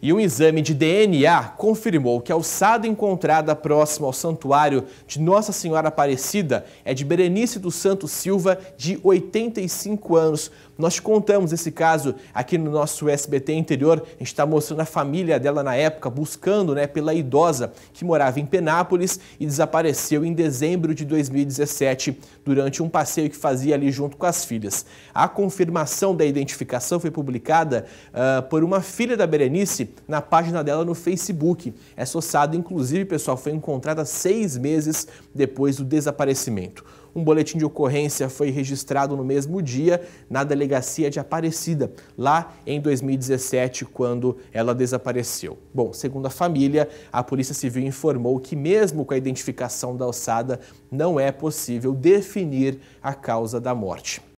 E um exame de DNA confirmou que a alçada encontrada próxima ao santuário de Nossa Senhora Aparecida é de Berenice dos Santos Silva, de 85 anos. Nós te contamos esse caso aqui no nosso SBT interior. A gente está mostrando a família dela na época, buscando né, pela idosa que morava em Penápolis e desapareceu em dezembro de 2017 durante um passeio que fazia ali junto com as filhas. A confirmação da identificação foi publicada uh, por uma filha da Berenice na página dela no Facebook. Essa é ossada, inclusive, pessoal, foi encontrada seis meses depois do desaparecimento. Um boletim de ocorrência foi registrado no mesmo dia na delegacia de Aparecida, lá em 2017, quando ela desapareceu. Bom, segundo a família, a Polícia Civil informou que, mesmo com a identificação da ossada, não é possível definir a causa da morte.